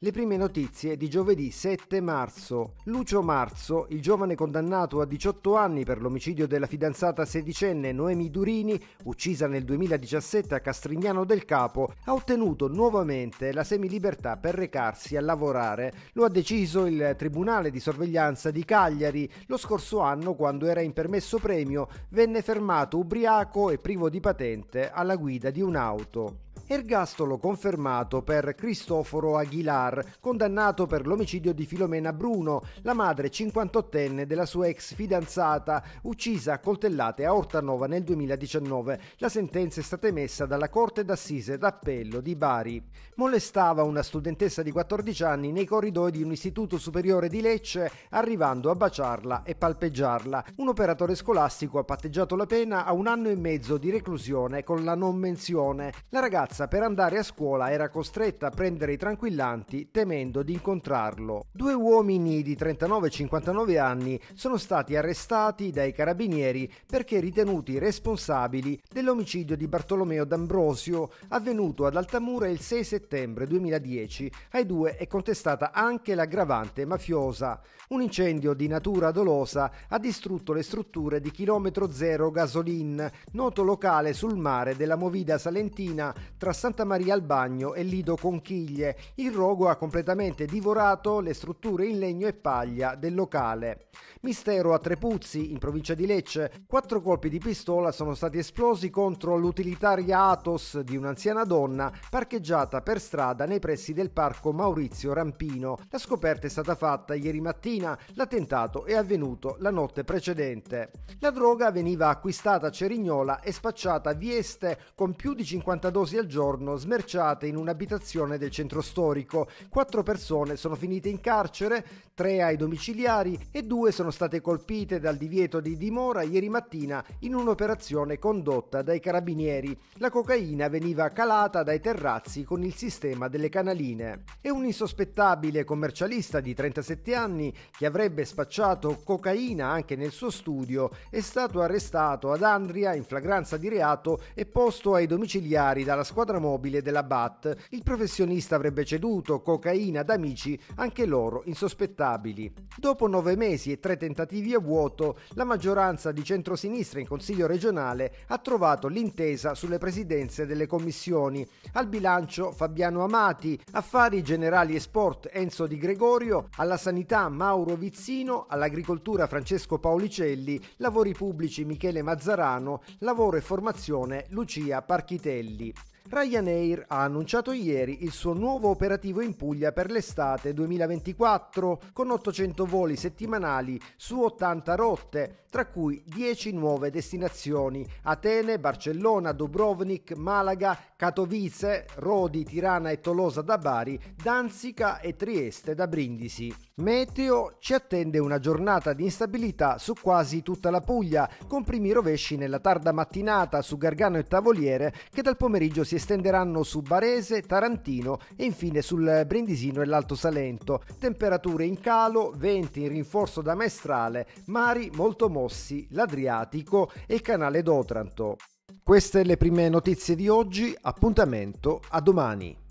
Le prime notizie di giovedì 7 marzo. Lucio Marzo, il giovane condannato a 18 anni per l'omicidio della fidanzata sedicenne Noemi Durini, uccisa nel 2017 a Castrignano del Capo, ha ottenuto nuovamente la semilibertà per recarsi a lavorare. Lo ha deciso il Tribunale di sorveglianza di Cagliari. Lo scorso anno, quando era in permesso premio, venne fermato ubriaco e privo di patente alla guida di un'auto. Ergastolo confermato per Cristoforo Aguilar, condannato per l'omicidio di Filomena Bruno, la madre 58enne della sua ex fidanzata, uccisa a coltellate a Ortanova nel 2019. La sentenza è stata emessa dalla Corte d'Assise d'Appello di Bari. Molestava una studentessa di 14 anni nei corridoi di un istituto superiore di Lecce, arrivando a baciarla e palpeggiarla. Un operatore scolastico ha patteggiato la pena a un anno e mezzo di reclusione con la non menzione. La ragazza casa per andare a scuola era costretta a prendere i tranquillanti temendo di incontrarlo. Due uomini di 39 e 59 anni sono stati arrestati dai carabinieri perché ritenuti responsabili dell'omicidio di Bartolomeo D'Ambrosio avvenuto ad Altamura il 6 settembre 2010. Ai due è contestata anche l'aggravante mafiosa. Un incendio di natura dolosa ha distrutto le strutture di chilometro zero Gasolin, noto locale sul mare della Movida Salentina tra tra Santa Maria al Bagno e Lido Conchiglie. Il rogo ha completamente divorato le strutture in legno e paglia del locale. Mistero a Trepuzzi, in provincia di Lecce, quattro colpi di pistola sono stati esplosi contro l'utilitaria Atos di un'anziana donna parcheggiata per strada nei pressi del parco Maurizio Rampino. La scoperta è stata fatta ieri mattina, l'attentato è avvenuto la notte precedente. La droga veniva acquistata a Cerignola e spacciata a Vieste con più di 50 dosi al giorno giorno smerciate in un'abitazione del centro storico. Quattro persone sono finite in carcere, tre ai domiciliari e due sono state colpite dal divieto di dimora ieri mattina in un'operazione condotta dai carabinieri. La cocaina veniva calata dai terrazzi con il sistema delle canaline. E un insospettabile commercialista di 37 anni che avrebbe spacciato cocaina anche nel suo studio è stato arrestato ad Andria in flagranza di reato e posto ai domiciliari dalla squadra squadra mobile della BAT. Il professionista avrebbe ceduto cocaina ad amici, anche loro insospettabili. Dopo nove mesi e tre tentativi a vuoto, la maggioranza di centrosinistra in Consiglio regionale ha trovato l'intesa sulle presidenze delle commissioni. Al bilancio Fabiano Amati, affari generali e sport Enzo Di Gregorio, alla sanità Mauro Vizzino, all'agricoltura Francesco Paolicelli, lavori pubblici Michele Mazzarano, lavoro e formazione Lucia Parchitelli. Ryanair ha annunciato ieri il suo nuovo operativo in Puglia per l'estate 2024, con 800 voli settimanali su 80 rotte, tra cui 10 nuove destinazioni Atene, Barcellona, Dubrovnik, Malaga, Katowice, Rodi, Tirana e Tolosa da Bari, Danzica e Trieste da Brindisi. Meteo ci attende una giornata di instabilità su quasi tutta la Puglia, con primi rovesci nella tarda mattinata su Gargano e Tavoliere che dal pomeriggio si estenderanno su Barese, Tarantino e infine sul Brindisino e l'Alto Salento. Temperature in calo, venti in rinforzo da maestrale, mari molto mossi, l'Adriatico e il canale d'Otranto. Queste le prime notizie di oggi, appuntamento a domani.